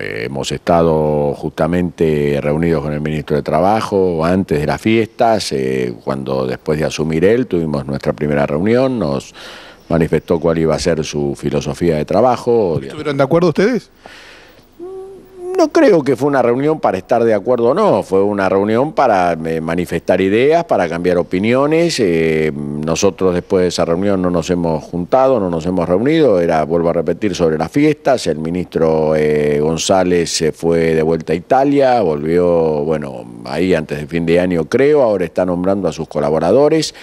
hemos estado justamente reunidos con el ministro de Trabajo antes de las fiestas, eh, cuando después de asumir él tuvimos nuestra primera reunión, nos manifestó cuál iba a ser su filosofía de trabajo. ¿Estuvieron de acuerdo ustedes? no creo que fue una reunión para estar de acuerdo o no, fue una reunión para eh, manifestar ideas, para cambiar opiniones. Eh, nosotros después de esa reunión no nos hemos juntado, no nos hemos reunido, era, vuelvo a repetir, sobre las fiestas. El ministro eh, González se fue de vuelta a Italia, volvió, bueno, ahí antes de fin de año creo, ahora está nombrando a sus colaboradores.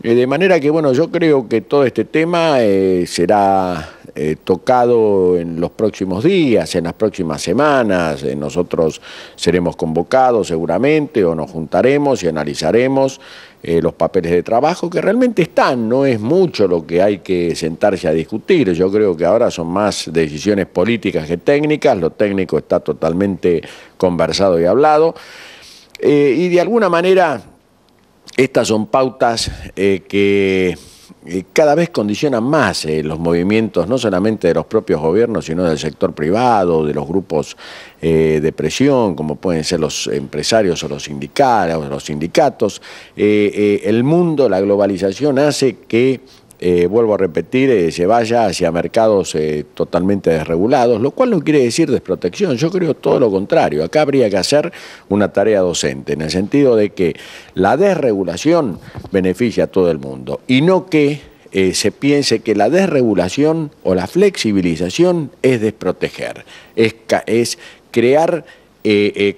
de manera que, bueno, yo creo que todo este tema será eh, tocado en los próximos días, en las próximas semanas. Eh, nosotros seremos convocados seguramente o nos juntaremos y analizaremos eh, los papeles de trabajo que realmente están. No es mucho lo que hay que sentarse a discutir. Yo creo que ahora son más decisiones políticas que técnicas. Lo técnico está totalmente conversado y hablado. y de alguna manera... Estas son pautas que cada vez condicionan más eh, los movimientos, no solamente de los propios gobiernos, sino del sector privado, de los grupos eh, de presión, como pueden ser los empresarios o los sindicatos. Los sindicatos. Eh, el mundo, la globalización hace que eh, vuelvo a repetir, eh, se vaya hacia mercados eh, totalmente desregulados, lo cual no quiere decir desprotección, yo creo todo lo contrario, acá habría que hacer una tarea docente, en el sentido de que la desregulación beneficia a todo el mundo y no que se piense que la desregulación o la flexibilización es desproteger, es crear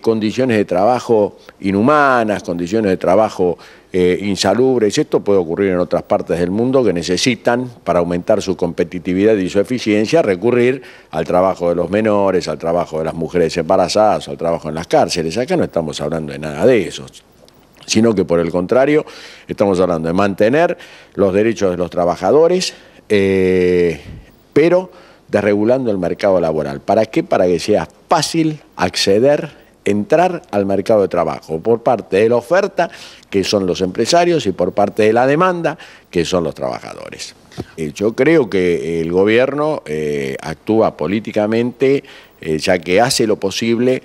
condiciones de trabajo inhumanas, condiciones de trabajo eh, insalubres. Esto puede ocurrir en otras partes del mundo que necesitan, para aumentar su competitividad y su eficiencia, recurrir al trabajo de los menores, al trabajo de las mujeres embarazadas, al trabajo en las cárceles. Acá no estamos hablando de nada de eso sino que por el contrario, estamos hablando de mantener los derechos de los trabajadores, eh, pero desregulando el mercado laboral. ¿Para qué? Para que sea fácil acceder entrar al mercado de trabajo, por parte de la oferta, que son los empresarios, y por parte de la demanda, que son los trabajadores. Eh, yo creo que el gobierno eh, actúa políticamente, eh, ya que hace lo posible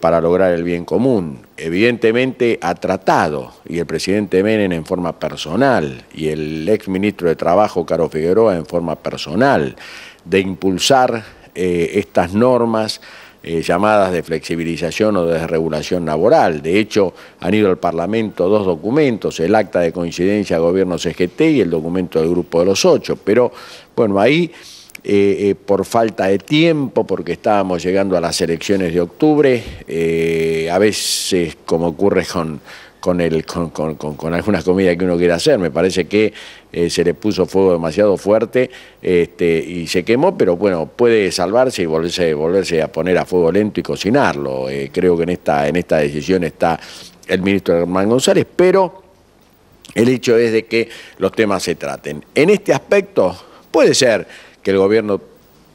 para lograr el bien común. Evidentemente ha tratado, y el presidente Menem en forma personal, y el ex Ministro de Trabajo, Caro Figueroa, en forma personal, de impulsar estas normas eh, llamadas de flexibilización o de desregulación laboral. De hecho, han ido al Parlamento dos documentos, el acta de coincidencia gobierno-CGT y el documento del Grupo de los Ocho. Pero, bueno, ahí... Eh, eh, por falta de tiempo, porque estábamos llegando a las elecciones de octubre, a veces, como ocurre con con, el, con, con, con, alguna comida que uno quiera hacer. Me parece que eh, se le puso fuego demasiado fuerte este, y se quemó, pero bueno, puede salvarse y volverse, volverse a poner a fuego lento y cocinarlo. Eh, creo que en esta, en esta decisión está el ministro Germán González, pero el hecho es de que los temas se traten. En este aspecto puede ser que el gobierno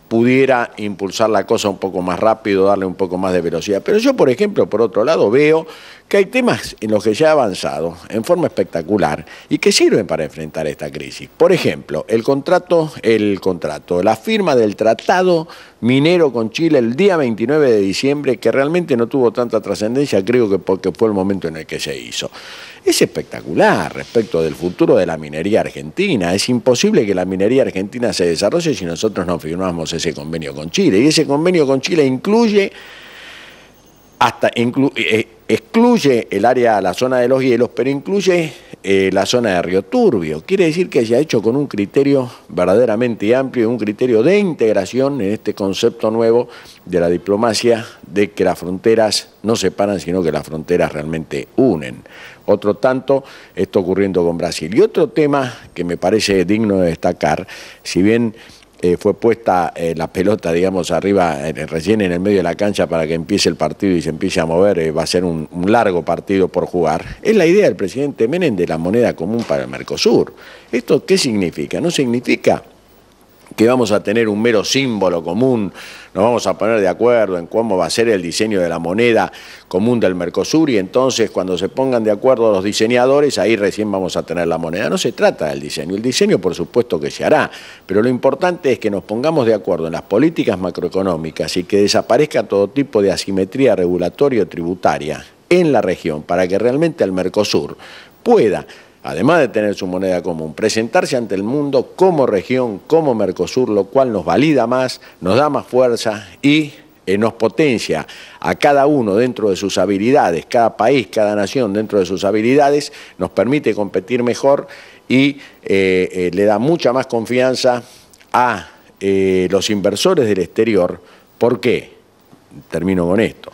pudiera impulsar la cosa un poco más rápido, darle un poco más de velocidad. Pero yo, por ejemplo, por otro lado, veo que hay temas en los que ya ha avanzado en forma espectacular y que sirven para enfrentar esta crisis. Por ejemplo, el contrato, el contrato, la firma del tratado minero con Chile el día 29 de diciembre, que realmente no tuvo tanta trascendencia, creo que porque fue el momento en el que se hizo es espectacular respecto del futuro de la minería argentina. Es imposible que la minería argentina se desarrolle si nosotros no firmamos ese convenio con Chile. Y ese convenio con Chile incluye hasta eh, excluye el área, la zona de los hielos, pero incluye eh, la zona de Río Turbio. Quiere decir que se ha hecho con un criterio verdaderamente amplio, y un criterio de integración en este concepto nuevo de la diplomacia, de que las fronteras no separan, sino que las fronteras realmente unen. Otro tanto está ocurriendo con Brasil. Y otro tema que me parece digno de destacar, si bien eh, fue puesta eh, la pelota, digamos, arriba, recién en el medio de la cancha para que empiece el partido y se empiece a mover, eh, va a ser un, largo partido por jugar. Es la idea del presidente Menem de la moneda común para el Mercosur. ¿Esto qué significa? No significa que vamos a tener un mero símbolo común, nos vamos a poner de acuerdo en cómo va a ser el diseño de la moneda común del Mercosur y entonces cuando se pongan de acuerdo los diseñadores, ahí recién vamos a tener la moneda. No se trata del diseño, el diseño por supuesto que se hará, pero lo importante es que nos pongamos de acuerdo en las políticas macroeconómicas y que desaparezca todo tipo de asimetría regulatoria o tributaria en la región para que realmente el Mercosur pueda además de tener su moneda común, presentarse ante el mundo como región, como Mercosur, lo cual nos valida más, nos da más fuerza y eh, nos potencia a cada uno dentro de sus habilidades, cada país, cada nación dentro de sus habilidades, nos permite competir mejor y eh, eh, le da mucha más confianza a los inversores del exterior. ¿Por qué? Termino con esto.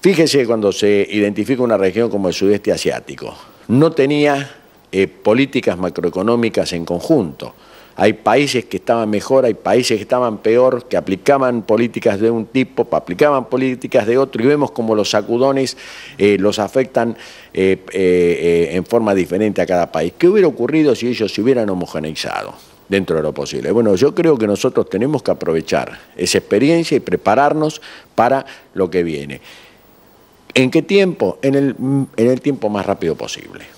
Fíjese cuando se identifica una región como el sudeste asiático. No tenía eh, políticas macroeconómicas en conjunto. Hay países que estaban mejor, hay países que estaban peor, que aplicaban políticas de un tipo, aplicaban políticas de otro, y vemos como los sacudones eh, los afectan eh, en forma diferente a cada país. ¿Qué hubiera ocurrido si ellos se hubieran homogeneizado dentro de lo posible? Bueno, yo creo que nosotros tenemos que aprovechar esa experiencia y prepararnos para lo que viene. ¿En qué tiempo? en el tiempo más rápido posible.